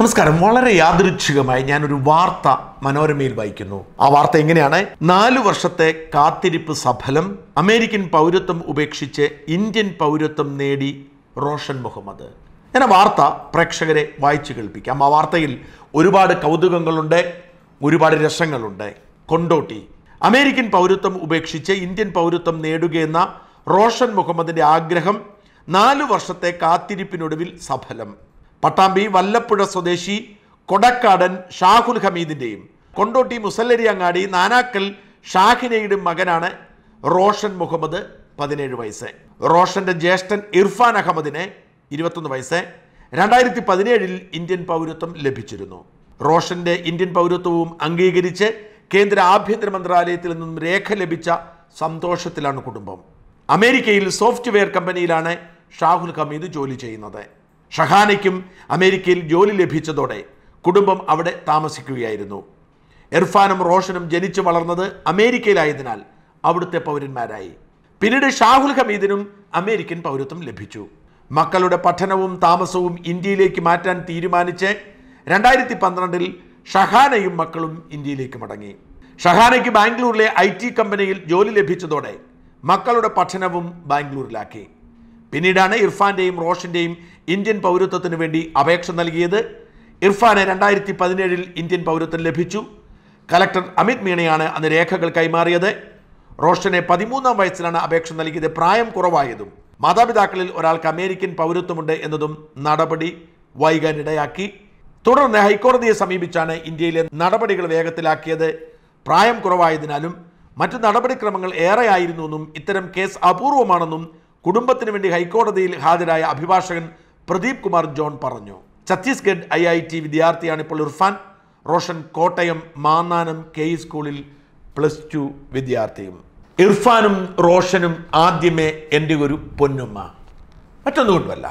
നമസ്കാരം വളരെ യാദൃച്ഛികമായി ഞാനൊരു വാർത്ത മനോരമയിൽ വായിക്കുന്നു ആ വാർത്ത എങ്ങനെയാണ് നാലു വർഷത്തെ കാത്തിരിപ്പ് സഫലം അമേരിക്കൻ പൗരത്വം ഉപേക്ഷിച്ച് ഇന്ത്യൻ പൗരത്വം നേടി റോഷൻ മുഹമ്മദ് ഞാൻ ആ വാർത്ത പ്രേക്ഷകരെ വായിച്ചു കേൾപ്പിക്കാം ആ വാർത്തയിൽ ഒരുപാട് കൗതുകങ്ങളുണ്ട് ഒരുപാട് രസങ്ങളുണ്ട് കൊണ്ടോട്ടി അമേരിക്കൻ പൗരത്വം ഉപേക്ഷിച്ച് ഇന്ത്യൻ പൗരത്വം നേടുകയെന്ന റോഷൻ മുഹമ്മദിൻ്റെ ആഗ്രഹം നാലു വർഷത്തെ കാത്തിരിപ്പിനൊടുവിൽ സഫലം പട്ടാമ്പി വല്ലപ്പുഴ സ്വദേശി കൊടക്കാടൻ ഷാഹുൽ ഹമീദിൻ്റെയും കൊണ്ടോട്ടി മുസല്ലരി അങ്ങാടി നാനാക്കൽ ഷാഹിനയുടെ മകനാണ് റോഷൻ മുഹമ്മദ് പതിനേഴ് വയസ്സ് റോഷൻ്റെ ജ്യേഷ്ഠൻ ഇർഫാൻ അഹമ്മദിന് ഇരുപത്തൊന്ന് വയസ്സ് രണ്ടായിരത്തി പതിനേഴിൽ ഇന്ത്യൻ പൗരത്വം ലഭിച്ചിരുന്നു റോഷൻ്റെ ഇന്ത്യൻ പൗരത്വവും അംഗീകരിച്ച് കേന്ദ്ര ആഭ്യന്തര മന്ത്രാലയത്തിൽ നിന്നും രേഖ ലഭിച്ച സന്തോഷത്തിലാണ് കുടുംബം അമേരിക്കയിൽ സോഫ്റ്റ്വെയർ കമ്പനിയിലാണ് ഷാഹുൽ ഹമീദ് ജോലി ചെയ്യുന്നത് ഷഹാനയ്ക്കും അമേരിക്കയിൽ ജോലി ലഭിച്ചതോടെ കുടുംബം അവിടെ താമസിക്കുകയായിരുന്നു ഇർഫാനും റോഷനും ജനിച്ചു വളർന്നത് അമേരിക്കയിലായതിനാൽ അവിടുത്തെ പൗരന്മാരായി പിന്നീട് ഷാഹുൽ ഹമീദിനും അമേരിക്കൻ പൗരത്വം ലഭിച്ചു മക്കളുടെ പഠനവും താമസവും ഇന്ത്യയിലേക്ക് മാറ്റാൻ തീരുമാനിച്ച് രണ്ടായിരത്തി പന്ത്രണ്ടിൽ ഷഹാനയും മക്കളും ഇന്ത്യയിലേക്ക് മടങ്ങി ഷഹാനയ്ക്ക് ബാംഗ്ലൂരിലെ ഐ കമ്പനിയിൽ ജോലി ലഭിച്ചതോടെ മക്കളുടെ പഠനവും ബാംഗ്ലൂരിലാക്കി പിന്നീടാണ് ഇർഫാൻ്റെയും റോഷൻ്റെയും ഇന്ത്യൻ പൗരത്വത്തിന് വേണ്ടി അപേക്ഷ നൽകിയത് ഇർഫാനെ രണ്ടായിരത്തി പതിനേഴിൽ ഇന്ത്യൻ പൗരത്വം ലഭിച്ചു കലക്ടർ അമിത് മീണയാണ് അന്ന് രേഖകൾ കൈമാറിയത് റോഷനെ പതിമൂന്നാം വയസ്സിലാണ് അപേക്ഷ നൽകിയത് പ്രായം കുറവായതും മാതാപിതാക്കളിൽ ഒരാൾക്ക് അമേരിക്കൻ പൗരത്വമുണ്ട് എന്നതും നടപടി വൈകാനിടയാക്കി തുടർന്ന് ഹൈക്കോടതിയെ സമീപിച്ചാണ് ഇന്ത്യയിലെ നടപടികൾ വേഗത്തിലാക്കിയത് പ്രായം കുറവായതിനാലും മറ്റു നടപടിക്രമങ്ങൾ ഏറെയായിരുന്നുവെന്നും ഇത്തരം കേസ് അപൂർവമാണെന്നും കുടുംബത്തിന് വേണ്ടി ഹൈക്കോടതിയിൽ ഹാജരായ അഭിഭാഷകൻ പ്രദീപ് കുമാർ ജോൺ പറഞ്ഞു ഛത്തീസ്ഗഡ് ഐ ഐ ടി വിദ്യാർത്ഥിയാണ് ഇപ്പോൾ ഇർഫാൻ റോഷൻ കോട്ടയം മാന്നാനം കെ ഇ സ്കൂളിൽ പ്ലസ് ടു വിദ്യാർത്ഥിയും ഇർഫാനും റോഷനും ആദ്യമേ എൻ്റെ ഒരു പൊന്നുമ്മ മറ്റൊന്നുകൊണ്ടുമല്ല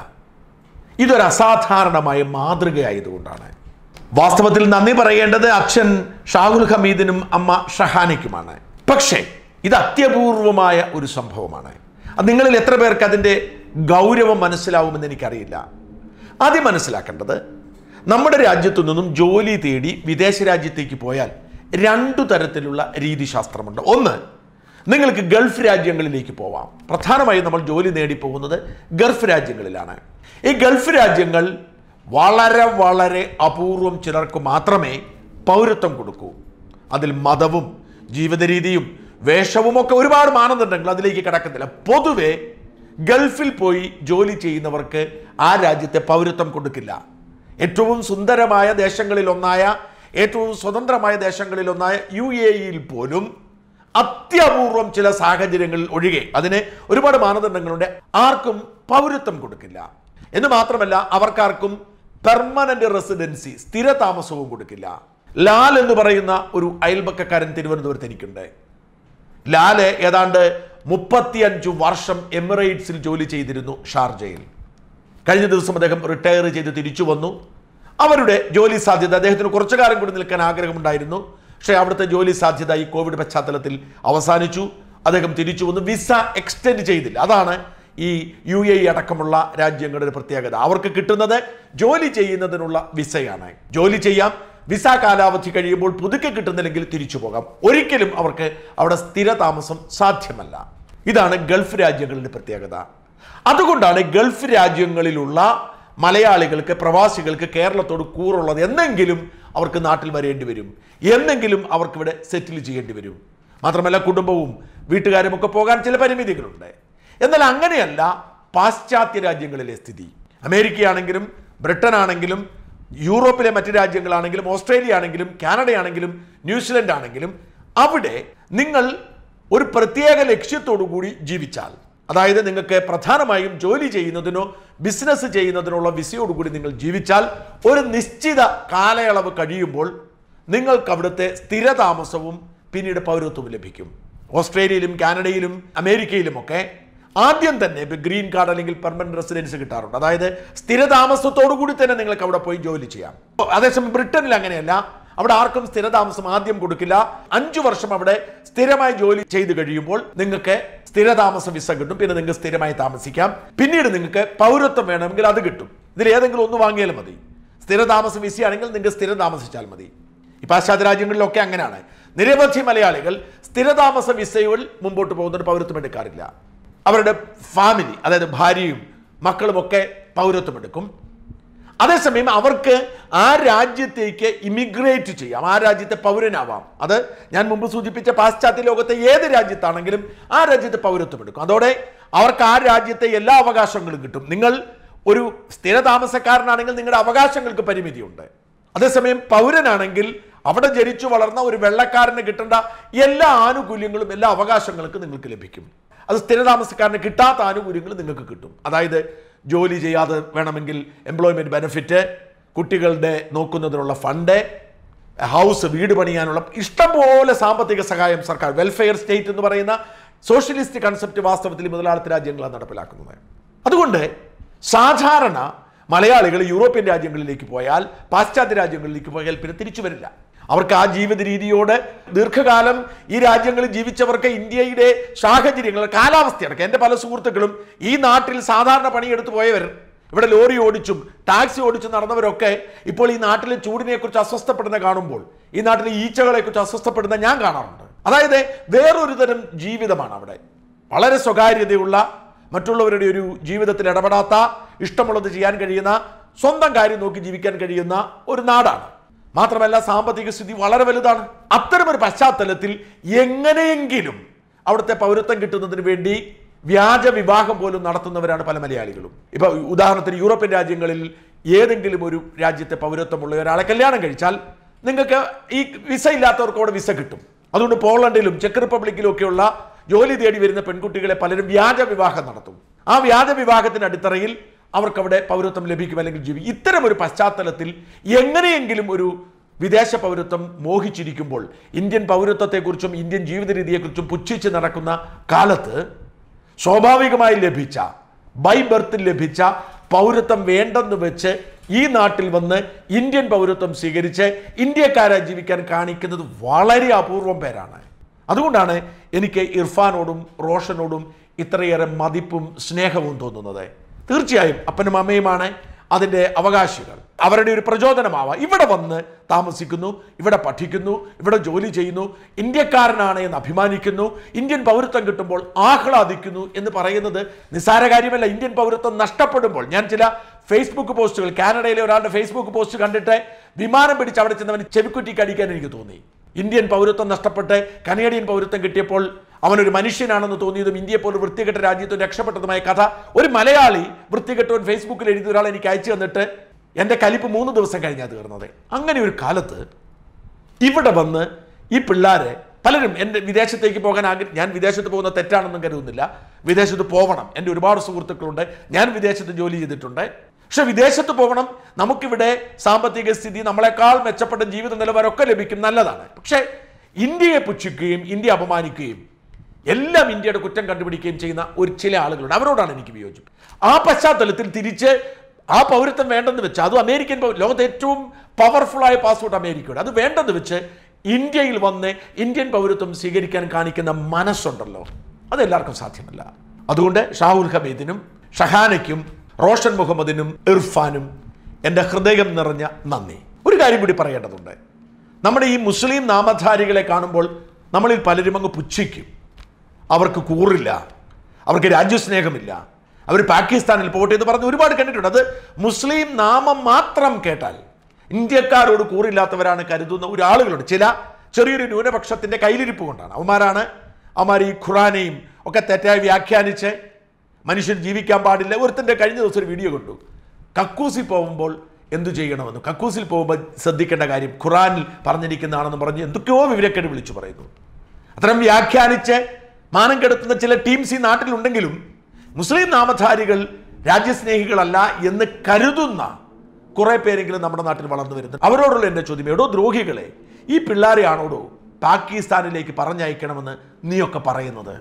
ഇതൊരു അസാധാരണമായ മാതൃകയായതുകൊണ്ടാണ് വാസ്തവത്തിൽ നന്ദി പറയേണ്ടത് അച്ഛൻ ഷാഹുൽ ഹമീദിനും അമ്മ ഷഹാനയ്ക്കുമാണ് പക്ഷേ ഇത് അത്യപൂർവമായ ഒരു സംഭവമാണ് നിങ്ങളിൽ എത്ര പേർക്ക് അതിൻ്റെ ഗൗരവം മനസ്സിലാവുമെന്ന് എനിക്കറിയില്ല ആദ്യം മനസ്സിലാക്കേണ്ടത് നമ്മുടെ രാജ്യത്തു നിന്നും ജോലി തേടി വിദേശ രാജ്യത്തേക്ക് പോയാൽ രണ്ടു തരത്തിലുള്ള രീതിശാസ്ത്രമുണ്ട് ഒന്ന് നിങ്ങൾക്ക് ഗൾഫ് രാജ്യങ്ങളിലേക്ക് പോവാം പ്രധാനമായും നമ്മൾ ജോലി നേടി ഗൾഫ് രാജ്യങ്ങളിലാണ് ഈ ഗൾഫ് രാജ്യങ്ങൾ വളരെ വളരെ അപൂർവം ചിലർക്ക് മാത്രമേ പൗരത്വം കൊടുക്കൂ അതിൽ മതവും ജീവിത രീതിയും വേഷവുമൊക്കെ ഒരുപാട് മാനദണ്ഡങ്ങൾ അതിലേക്ക് കിടക്കുന്നില്ല പൊതുവെ ഗൾഫിൽ പോയി ജോലി ചെയ്യുന്നവർക്ക് ആ രാജ്യത്തെ പൗരത്വം കൊടുക്കില്ല ഏറ്റവും സുന്ദരമായ ദേശങ്ങളിലൊന്നായ ഏറ്റവും സ്വതന്ത്രമായ ദേശങ്ങളിലൊന്നായ യു എ ഇയിൽ പോലും അത്യപൂർവം ചില സാഹചര്യങ്ങളിൽ ഒഴികെ അതിന് ഒരുപാട് മാനദണ്ഡങ്ങളുണ്ട് ആർക്കും പൗരത്വം കൊടുക്കില്ല എന്ന് മാത്രമല്ല അവർക്കാർക്കും പെർമനന്റ് റെസിഡൻസി സ്ഥിര താമസവും കൊടുക്കില്ല ലാൽ എന്ന് പറയുന്ന ഒരു അയൽപക്കക്കാരൻ തിരുവനന്തപുരത്ത് എനിക്കുണ്ട് ലാല് ഏതാണ്ട് മുപ്പത്തിയഞ്ച് വർഷം എമിറേറ്റ്സിൽ ജോലി ചെയ്തിരുന്നു ഷാർജയിൽ കഴിഞ്ഞ ദിവസം അദ്ദേഹം റിട്ടയർ ചെയ്ത് തിരിച്ചു വന്നു അവരുടെ ജോലി സാധ്യത അദ്ദേഹത്തിന് കുറച്ചു കാലം കൂടി നിൽക്കാൻ ആഗ്രഹമുണ്ടായിരുന്നു പക്ഷേ അവിടുത്തെ ജോലി സാധ്യത ഈ കോവിഡ് പശ്ചാത്തലത്തിൽ അവസാനിച്ചു അദ്ദേഹം തിരിച്ചു വന്നു വിസ എക്സ്റ്റെൻഡ് ചെയ്തില്ല അതാണ് ഈ യു എ അടക്കമുള്ള രാജ്യങ്ങളുടെ പ്രത്യേകത അവർക്ക് കിട്ടുന്നത് ജോലി ചെയ്യുന്നതിനുള്ള വിസയാണ് ജോലി ചെയ്യാം വിസ കാലാവധി കഴിയുമ്പോൾ പുതുക്കി കിട്ടുന്നില്ലെങ്കിൽ തിരിച്ചു പോകാം ഒരിക്കലും അവർക്ക് അവിടെ സ്ഥിരതാമസം സാധ്യമല്ല ഇതാണ് ഗൾഫ് രാജ്യങ്ങളുടെ പ്രത്യേകത അതുകൊണ്ടാണ് ഗൾഫ് രാജ്യങ്ങളിലുള്ള മലയാളികൾക്ക് പ്രവാസികൾക്ക് കേരളത്തോട് കൂറുള്ളത് എന്നെങ്കിലും അവർക്ക് നാട്ടിൽ വരേണ്ടി വരും എന്നെങ്കിലും അവർക്കിവിടെ സെറ്റിൽ ചെയ്യേണ്ടി വരും മാത്രമല്ല കുടുംബവും വീട്ടുകാരും ഒക്കെ പോകാൻ ചില പരിമിതികളുണ്ട് എന്നാൽ അങ്ങനെയല്ല പാശ്ചാത്യ രാജ്യങ്ങളിലെ സ്ഥിതി അമേരിക്കയാണെങ്കിലും ബ്രിട്ടൻ ആണെങ്കിലും യൂറോപ്പിലെ മറ്റ് രാജ്യങ്ങളാണെങ്കിലും ഓസ്ട്രേലിയ ആണെങ്കിലും കാനഡ ആണെങ്കിലും ന്യൂസിലൻഡ് ആണെങ്കിലും അവിടെ നിങ്ങൾ ഒരു പ്രത്യേക ലക്ഷ്യത്തോടു കൂടി ജീവിച്ചാൽ അതായത് നിങ്ങൾക്ക് പ്രധാനമായും ജോലി ചെയ്യുന്നതിനോ ബിസിനസ് ചെയ്യുന്നതിനുള്ള വിസയോടുകൂടി നിങ്ങൾ ജീവിച്ചാൽ ഒരു നിശ്ചിത കാലയളവ് കഴിയുമ്പോൾ നിങ്ങൾക്ക് അവിടുത്തെ സ്ഥിരതാമസവും പിന്നീട് പൗരത്വവും ലഭിക്കും ഓസ്ട്രേലിയയിലും കാനഡയിലും അമേരിക്കയിലുമൊക്കെ ആദ്യം തന്നെ ഗ്രീൻ കാർഡ് അല്ലെങ്കിൽ പെർമനന്റ് റെസിഡൻസ് കിട്ടാറുണ്ട് അതായത് സ്ഥിര കൂടി തന്നെ നിങ്ങൾക്ക് അവിടെ പോയി ജോലി ചെയ്യാം അതേസമയം ബ്രിട്ടനിൽ അങ്ങനെയല്ല അവിടെ ആർക്കും സ്ഥിരതാമസം ആദ്യം കൊടുക്കില്ല അഞ്ചു വർഷം അവിടെ സ്ഥിരമായി ജോലി ചെയ്തു കഴിയുമ്പോൾ നിങ്ങൾക്ക് സ്ഥിരതാമസ വിസ കിട്ടും പിന്നെ നിങ്ങൾക്ക് സ്ഥിരമായി താമസിക്കാം പിന്നീട് നിങ്ങൾക്ക് പൗരത്വം വേണമെങ്കിൽ അത് കിട്ടും ഇതിൽ ഏതെങ്കിലും ഒന്ന് വാങ്ങിയാലും മതി സ്ഥിരതാമസ വിസയാണെങ്കിൽ നിങ്ങൾക്ക് സ്ഥിരം താമസിച്ചാൽ മതി ഈ പാശ്ചാത്യ രാജ്യങ്ങളിലൊക്കെ അങ്ങനെയാണ് നിരവധി മലയാളികൾ സ്ഥിരതാമസ വിസയിൽ മുമ്പോട്ട് പോകുന്നതിന് പൗരത്വം എടുക്കാറില്ല അവരുടെ ഫാമിലി അതായത് ഭാര്യയും മക്കളുമൊക്കെ പൗരത്വമെടുക്കും അതേസമയം അവർക്ക് ആ രാജ്യത്തേക്ക് ഇമിഗ്രേറ്റ് ചെയ്യാം ആ രാജ്യത്തെ പൗരനാവാം അത് ഞാൻ മുമ്പ് സൂചിപ്പിച്ച പാശ്ചാത്യ ലോകത്തെ ഏത് രാജ്യത്താണെങ്കിലും ആ രാജ്യത്തെ പൗരത്വം എടുക്കും അതോടെ അവർക്ക് ആ രാജ്യത്തെ എല്ലാ അവകാശങ്ങളും കിട്ടും നിങ്ങൾ ഒരു സ്ഥിര താമസക്കാരനാണെങ്കിൽ നിങ്ങളുടെ അവകാശങ്ങൾക്ക് പരിമിതിയുണ്ട് അതേസമയം പൗരനാണെങ്കിൽ അവിടെ ജനിച്ചു വളർന്ന ഒരു വെള്ളക്കാരന് കിട്ടേണ്ട എല്ലാ ആനുകൂല്യങ്ങളും എല്ലാ അവകാശങ്ങൾക്കും നിങ്ങൾക്ക് ലഭിക്കും അത് സ്ഥിരതാമസക്കാരന് കിട്ടാത്ത ആനുകൂല്യങ്ങൾ നിങ്ങൾക്ക് കിട്ടും അതായത് ജോലി ചെയ്യാതെ വേണമെങ്കിൽ എംപ്ലോയ്മെൻറ്റ് ബെനിഫിറ്റ് കുട്ടികളുടെ നോക്കുന്നതിനുള്ള ഫണ്ട് ഹൗസ് വീട് പണിയാനുള്ള ഇഷ്ടംപോലെ സാമ്പത്തിക സഹായം സർക്കാർ വെൽഫെയർ സ്റ്റേറ്റ് എന്ന് പറയുന്ന സോഷ്യലിസ്റ്റ് കൺസെപ്റ്റ് വാസ്തവത്തിൽ മുതലാളിത്ത രാജ്യങ്ങളാണ് നടപ്പിലാക്കുന്നത് അതുകൊണ്ട് സാധാരണ മലയാളികൾ യൂറോപ്യൻ രാജ്യങ്ങളിലേക്ക് പോയാൽ പാശ്ചാത്യ രാജ്യങ്ങളിലേക്ക് പോയാൽ പിന്നെ തിരിച്ചു വരില്ല അവർക്ക് ആ ജീവിത രീതിയോട് ദീർഘകാലം ഈ രാജ്യങ്ങളിൽ ജീവിച്ചവർക്ക് ഇന്ത്യയുടെ സാഹചര്യങ്ങൾ കാലാവസ്ഥയടക്കം എൻ്റെ പല സുഹൃത്തുക്കളും ഈ നാട്ടിൽ സാധാരണ പണിയെടുത്തു പോയവർ ഇവിടെ ലോറി ഓടിച്ചും ടാക്സി ഓടിച്ചും നടന്നവരൊക്കെ ഇപ്പോൾ ഈ നാട്ടിലെ ചൂടിനെക്കുറിച്ച് അസ്വസ്ഥപ്പെടുന്ന കാണുമ്പോൾ ഈ നാട്ടിലെ ഈച്ചകളെക്കുറിച്ച് അസ്വസ്ഥപ്പെടുന്ന ഞാൻ കാണാറുണ്ട് അതായത് വേറൊരു തരം ജീവിതമാണ് അവിടെ വളരെ സ്വകാര്യതയുള്ള മറ്റുള്ളവരുടെ ഒരു ജീവിതത്തിൽ ഇടപെടാത്ത ഇഷ്ടമുള്ളത് ചെയ്യാൻ കഴിയുന്ന സ്വന്തം കാര്യം നോക്കി ജീവിക്കാൻ കഴിയുന്ന ഒരു നാടാണ് മാത്രമല്ല സാമ്പത്തിക സ്ഥിതി വളരെ വലുതാണ് അത്തരമൊരു പശ്ചാത്തലത്തിൽ എങ്ങനെയെങ്കിലും അവിടുത്തെ പൗരത്വം കിട്ടുന്നതിന് വേണ്ടി വ്യാജ വിവാഹം പോലും നടത്തുന്നവരാണ് പല മലയാളികളും ഇപ്പൊ ഉദാഹരണത്തിന് യൂറോപ്യൻ രാജ്യങ്ങളിൽ ഏതെങ്കിലും ഒരു രാജ്യത്തെ പൗരത്വമുള്ള ഒരാളെ കല്യാണം കഴിച്ചാൽ നിങ്ങൾക്ക് ഈ വിസ ഇല്ലാത്തവർക്ക് അവിടെ വിസ കിട്ടും അതുകൊണ്ട് പോളണ്ടിലും ചെക്ക് റിപ്പബ്ലിക്കിലും ഒക്കെയുള്ള ജോലി തേടി വരുന്ന പെൺകുട്ടികളെ പലരും വ്യാജ വിവാഹം നടത്തും ആ വ്യാജ വിവാഹത്തിന്റെ അടിത്തറയിൽ അവർക്കവിടെ പൗരത്വം ലഭിക്കും അല്ലെങ്കിൽ ജീവിക്കും ഇത്തരം ഒരു പശ്ചാത്തലത്തിൽ എങ്ങനെയെങ്കിലും ഒരു വിദേശ പൗരത്വം മോഹിച്ചിരിക്കുമ്പോൾ ഇന്ത്യൻ പൗരത്വത്തെക്കുറിച്ചും ഇന്ത്യൻ ജീവിത രീതിയെക്കുറിച്ചും പുച്ഛിച്ച് നടക്കുന്ന കാലത്ത് സ്വാഭാവികമായി ലഭിച്ച ബൈ ബർത്ത് ലഭിച്ച പൗരത്വം വേണ്ടെന്ന് വെച്ച് ഈ നാട്ടിൽ വന്ന് ഇന്ത്യൻ പൗരത്വം സ്വീകരിച്ച് ഇന്ത്യക്കാരായി ജീവിക്കാൻ കാണിക്കുന്നത് വളരെ അപൂർവം പേരാണ് അതുകൊണ്ടാണ് എനിക്ക് ഇർഫാനോടും റോഷനോടും ഇത്രയേറെ മതിപ്പും സ്നേഹവും തോന്നുന്നത് തീർച്ചയായും അപ്പനും അമ്മയുമാണ് അതിൻ്റെ അവകാശികൾ അവരുടെ ഒരു പ്രചോദനമാവാം ഇവിടെ വന്ന് താമസിക്കുന്നു ഇവിടെ പഠിക്കുന്നു ഇവിടെ ജോലി ചെയ്യുന്നു ഇന്ത്യക്കാരനാണ് എന്ന് അഭിമാനിക്കുന്നു ഇന്ത്യൻ പൗരത്വം കിട്ടുമ്പോൾ ആഹ്ലാദിക്കുന്നു എന്ന് പറയുന്നത് നിസ്സാര കാര്യമല്ല ഇന്ത്യൻ പൗരത്വം നഷ്ടപ്പെടുമ്പോൾ ഞാൻ ചില ഫേസ്ബുക്ക് പോസ്റ്റുകൾ കാനഡയിലെ ഒരാളുടെ ഫേസ്ബുക്ക് പോസ്റ്റ് കണ്ടിട്ട് വിമാനം പിടിച്ച് അവിടെ ചെന്നവന് ചെവിക്കുറ്റി കടിക്കാൻ എനിക്ക് തോന്നി ഇന്ത്യൻ പൗരത്വം നഷ്ടപ്പെട്ട് കനേഡിയൻ പൗരത്വം കിട്ടിയപ്പോൾ അവനൊരു മനുഷ്യനാണെന്ന് തോന്നിയതും ഇന്ത്യയെ പോലെ വൃത്തികെട്ട രാജ്യത്തും രക്ഷപ്പെട്ടതുമായ കഥ ഒരു മലയാളി വൃത്തികെട്ടവൻ ഫേസ്ബുക്കിൽ എഴുതിയ ഒരാൾ എനിക്ക് അയച്ചു തന്നിട്ട് എൻ്റെ കലിപ്പ് മൂന്ന് ദിവസം കഴിഞ്ഞാൽ തീർന്നത് അങ്ങനെ ഒരു കാലത്ത് ഇവിടെ വന്ന് ഈ പിള്ളേരെ പലരും എൻ്റെ വിദേശത്തേക്ക് പോകാൻ ആഗ്രഹം ഞാൻ വിദേശത്ത് പോകുന്ന തെറ്റാണെന്നും കരുതുന്നില്ല വിദേശത്ത് പോകണം എൻ്റെ ഒരുപാട് സുഹൃത്തുക്കളുണ്ട് ഞാൻ വിദേശത്ത് ജോലി ചെയ്തിട്ടുണ്ട് പക്ഷെ വിദേശത്ത് പോകണം നമുക്കിവിടെ സാമ്പത്തിക സ്ഥിതി നമ്മളെക്കാൾ മെച്ചപ്പെട്ട ജീവിത നിലവാരമൊക്കെ ലഭിക്കും നല്ലതാണ് പക്ഷേ ഇന്ത്യയെ പുച്ഛിക്കുകയും ഇന്ത്യ അപമാനിക്കുകയും എല്ലാം ഇന്ത്യയുടെ കുറ്റം കണ്ടുപിടിക്കുകയും ചെയ്യുന്ന ഒരു ചില ആളുകളുണ്ട് അവരോടാണ് എനിക്ക് വിയോജിപ്പ് ആ പശ്ചാത്തലത്തിൽ തിരിച്ച് ആ പൗരത്വം വേണ്ടെന്ന് വെച്ചാൽ അതും അമേരിക്കൻ ലോകത്തെ ഏറ്റവും പവർഫുള്ളായ പാസ്പോർട്ട് അമേരിക്കയുടെ അത് വേണ്ടെന്ന് വെച്ച് ഇന്ത്യയിൽ വന്ന് ഇന്ത്യൻ പൗരത്വം സ്വീകരിക്കാൻ കാണിക്കുന്ന മനസ്സുണ്ടല്ലോ അതെല്ലാവർക്കും സാധ്യമല്ല അതുകൊണ്ട് ഷാഹുൽ ഹമീദിനും ഷഹാനയ്ക്കും റോഷൻ മുഹമ്മദിനും ഇർഫാനും എൻ്റെ ഹൃദയം നിറഞ്ഞ നന്ദി ഒരു കാര്യം കൂടി പറയേണ്ടതുണ്ട് നമ്മുടെ ഈ മുസ്ലിം നാമധാരികളെ കാണുമ്പോൾ നമ്മളിൽ പലരും അങ്ങ് പുച്ഛിക്കും അവർക്ക് കൂറില്ല അവർക്ക് രാജ്യസ്നേഹമില്ല അവർ പാകിസ്ഥാനിൽ പോകട്ടെ എന്ന് പറഞ്ഞ് ഒരുപാട് കണ്ടിട്ടുണ്ട് അത് മുസ്ലിം നാമം മാത്രം കേട്ടാൽ ഇന്ത്യക്കാരോട് കൂറില്ലാത്തവരാണ് കരുതുന്ന ഒരാളുകളുണ്ട് ചില ചെറിയൊരു ന്യൂനപക്ഷത്തിൻ്റെ കയ്യിലിരിപ്പ് കൊണ്ടാണ് അവന്മാരാണ് അവന്മാർ ഈ ഖുറാനെയും ഒക്കെ തെറ്റായി വ്യാഖ്യാനിച്ച് മനുഷ്യൻ ജീവിക്കാൻ പാടില്ല ഒരുത്തിൻ്റെ കഴിഞ്ഞ ദിവസം ഒരു വീഡിയോ കണ്ടു കക്കൂസിൽ പോകുമ്പോൾ എന്തു ചെയ്യണമെന്ന് കക്കൂസിൽ പോകുമ്പോൾ ശ്രദ്ധിക്കേണ്ട കാര്യം ഖുറാനിൽ പറഞ്ഞിരിക്കുന്നതാണെന്ന് പറഞ്ഞ് എന്തൊക്കെയോ വിവരക്കേട് വിളിച്ചു പറയുന്നു അത്തരം വ്യാഖ്യാനിച്ച് മാനം കെടുത്തുന്ന ചില ടീംസ് ഈ നാട്ടിലുണ്ടെങ്കിലും മുസ്ലിം നാമധാരികൾ രാജ്യസ്നേഹികളല്ല എന്ന് കരുതുന്ന കുറേ പേരെങ്കിലും നമ്മുടെ നാട്ടിൽ വളർന്നു വരുന്നു അവരോടുള്ള എൻ്റെ ചോദ്യം എടോ ദ്രോഹികളെ ഈ പിള്ളേരെയാണോടോ പാകിസ്ഥാനിലേക്ക് പറഞ്ഞയക്കണമെന്ന് നീയൊക്കെ പറയുന്നത്